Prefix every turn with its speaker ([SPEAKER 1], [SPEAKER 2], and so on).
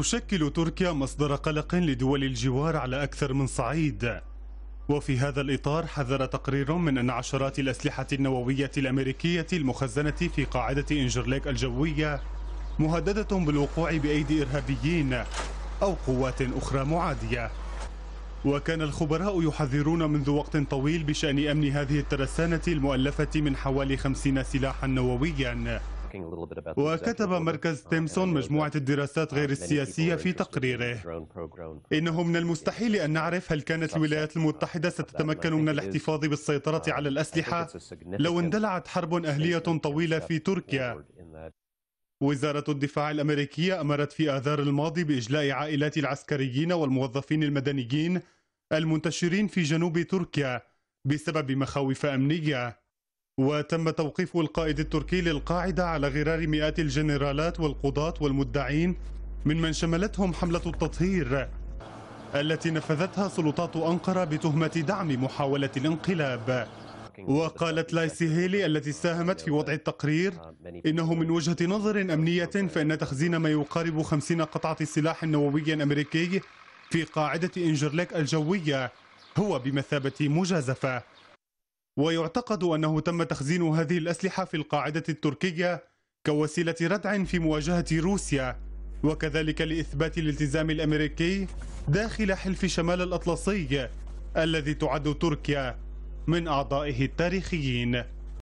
[SPEAKER 1] تشكل تركيا مصدر قلق لدول الجوار على أكثر من صعيد وفي هذا الإطار حذر تقرير من أن عشرات الأسلحة النووية الأمريكية المخزنة في قاعدة إنجرليك الجوية مهددة بالوقوع بأيدي إرهابيين أو قوات أخرى معادية وكان الخبراء يحذرون منذ وقت طويل بشأن أمن هذه الترسانة المؤلفة من حوالي خمسين سلاحا نوويا وكتب مركز uh, تيمسون مجموعة uh, الدراسات غير السياسية في تقريره إنه من المستحيل أن نعرف هل كانت الولايات المتحدة ستتمكن من الاحتفاظ uh, بالسيطرة على الأسلحة لو اندلعت حرب أهلية طويلة في تركيا وزارة الدفاع الأمريكية أمرت في آذار الماضي بإجلاء عائلات العسكريين والموظفين المدنيين المنتشرين في جنوب تركيا بسبب مخاوف أمنية وتم توقيف القائد التركي للقاعدة على غرار مئات الجنرالات والقضاة والمدعين ممن شملتهم حملة التطهير التي نفذتها سلطات أنقرة بتهمة دعم محاولة الانقلاب وقالت لايسي هيلي التي ساهمت في وضع التقرير إنه من وجهة نظر أمنية فإن تخزين ما يقارب خمسين قطعة سلاح نووي أمريكي في قاعدة إنجرليك الجوية هو بمثابة مجازفة ويعتقد أنه تم تخزين هذه الأسلحة في القاعدة التركية كوسيلة ردع في مواجهة روسيا وكذلك لإثبات الالتزام الأمريكي داخل حلف شمال الأطلسي الذي تعد تركيا من أعضائه التاريخيين